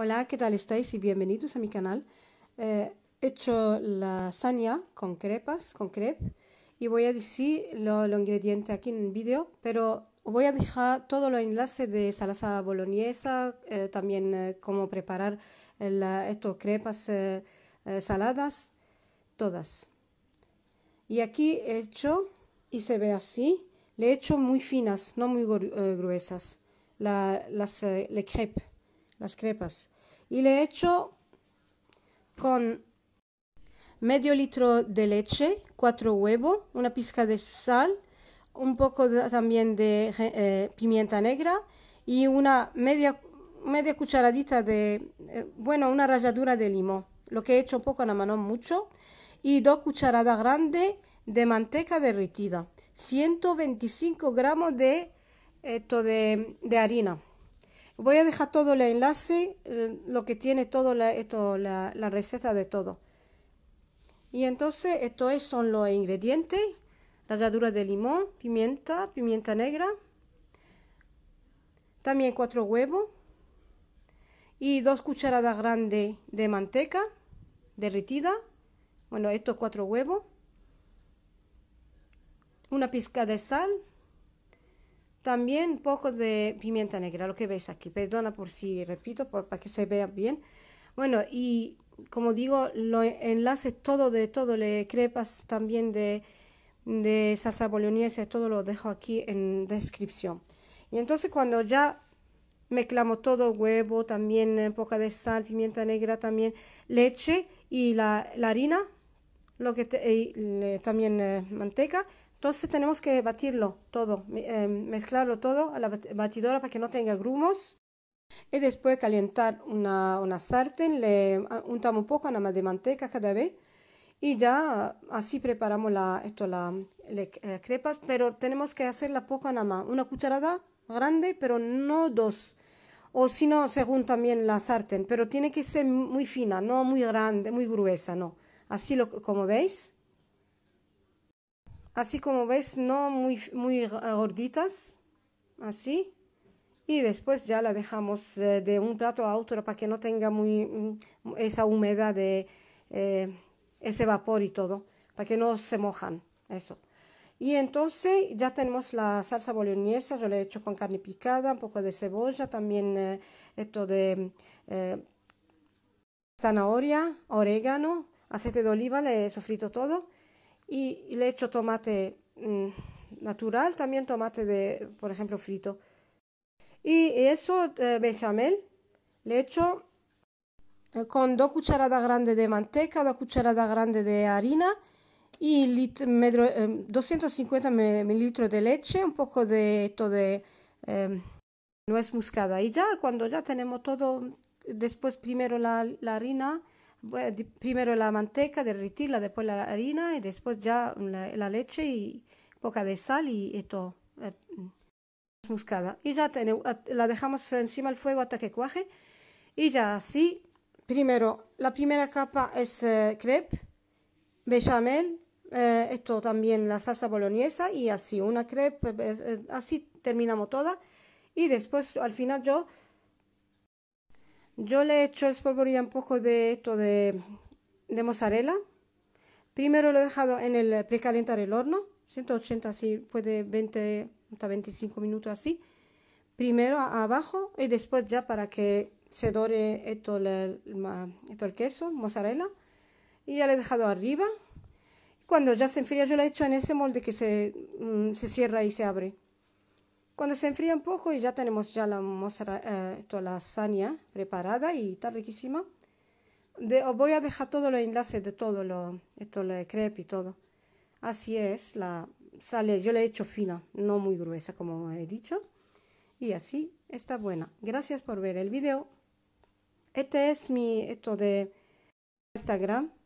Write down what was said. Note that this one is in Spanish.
Hola, ¿qué tal estáis? Y bienvenidos a mi canal. Eh, he hecho lasaña con crepas, con crepe, y voy a decir los ingredientes aquí en el vídeo, pero voy a dejar todos los enlaces de salsa boloñesa, eh, también eh, cómo preparar estas crepas saladas, todas. Y aquí he hecho, y se ve así, le he hecho muy finas, no muy gruesas, las, le crepe las crepas. Y le he hecho con medio litro de leche, cuatro huevos, una pizca de sal, un poco también de eh, pimienta negra y una media, media cucharadita de, eh, bueno, una ralladura de limón, lo que he hecho un poco a la mano mucho, y dos cucharadas grandes de manteca derretida, 125 gramos de, esto de harina. Voy a dejar todo el enlace, eh, lo que tiene todo la, receta de todo. Y entonces estos son los ingredientes. Ralladura de limón, pimienta, pimienta negra. También cuatro huevos. Y dos cucharadas grandes de manteca derretida. Bueno, estos cuatro huevos. Una pizca de sal, también un poco de pimienta negra, lo que veis aquí. Perdona por si repito, para que se vea bien. Bueno, y como digo, los enlaces todo de todo, le crepas también de, de salsa boloñesa, todo lo dejo aquí en descripción. Y entonces cuando ya mezclamos todo, huevo, también un eh, poco de sal, pimienta negra, también leche y la, harina, lo que también eh, manteca, entonces tenemos que batirlo todo, eh, mezclarlo todo a la batidora para que no tenga grumos. Y después calentar una, una sartén, le untamos un poco nada más de manteca cada vez y ya así preparamos la, esto, las eh, crepas, pero tenemos que hacerla poco nada más, una cucharada grande, pero no dos, o si no, según también la sartén, pero tiene que ser muy fina, no muy grande, muy gruesa, no, así lo, como veis. Así como ves, no muy, muy gorditas, así. Y después ya la dejamos eh, de un plato a otro para que no tenga muy mm, esa humedad de eh, ese vapor y todo, para que no se mojan, eso. Y entonces ya tenemos la salsa boloñesa, yo la he hecho con carne picada, un poco de cebolla, también eh, esto de zanahoria, orégano, aceite de oliva, le he sofrito todo y, le echo tomate mm, natural, también tomate de, por ejemplo, frito. Y eso, eh, bechamel, le echo eh, con dos cucharadas grandes de manteca, dos cucharadas grandes de harina y 250 eh, mililitros de leche, un poco de esto de em, nuez moscada. Y ya cuando ya tenemos todo, después primero la, la harina primero la manteca, derretirla, después la harina y después ya la, leche y poca de sal y, esto. todo. Eh, mm, y ya tenemos la dejamos encima del fuego hasta que cuaje. Y ya así, primero, la primera capa es eh, crepe, bechamel, eh, esto también la salsa boloñesa y así una crepe, así terminamos toda. Y después al final yo yo le he el polvorín un poco de esto de, de mozzarella. Primero lo he dejado en el precalentar el horno, 180 así, puede 20 hasta 25 minutos así. Primero abajo y después ya para que se dore esto el, queso, mozzarella. Y ya le he dejado arriba. Cuando ya se enfría yo lo he hecho en ese molde que se mm, cierra y se abre. Cuando se enfría un poco y ya tenemos ya la, eh, lasaña preparada y está riquísima. De, os voy a dejar todos los enlaces de todo lo, esto, lo crepe y todo. Así es, la sale, yo la he hecho fina, no muy gruesa como he dicho. Y así está buena. Gracias por ver el video. Este es mi esto de Instagram.